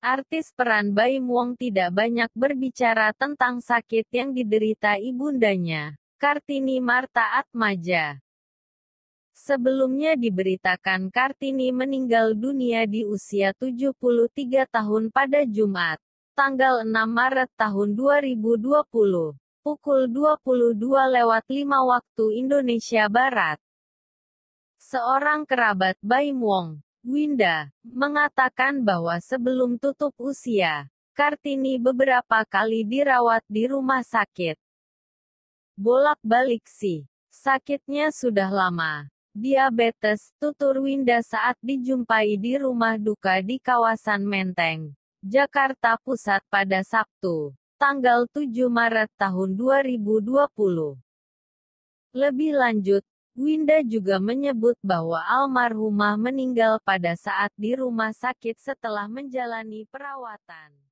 Artis peran Bai Wong tidak banyak berbicara tentang sakit yang diderita ibundanya, Kartini Marta Atmaja. Sebelumnya diberitakan Kartini meninggal dunia di usia 73 tahun pada Jumat, tanggal 6 Maret tahun 2020, pukul 22 lewat 5 waktu Indonesia Barat. Seorang kerabat Bai Wong, Winda mengatakan bahwa sebelum tutup usia, Kartini beberapa kali dirawat di rumah sakit. Bolak-balik sih, sakitnya sudah lama. Diabetes, tutur Winda saat dijumpai di rumah duka di kawasan Menteng, Jakarta Pusat pada Sabtu, tanggal 7 Maret tahun 2020. Lebih lanjut, Winda juga menyebut bahwa almarhumah meninggal pada saat di rumah sakit setelah menjalani perawatan.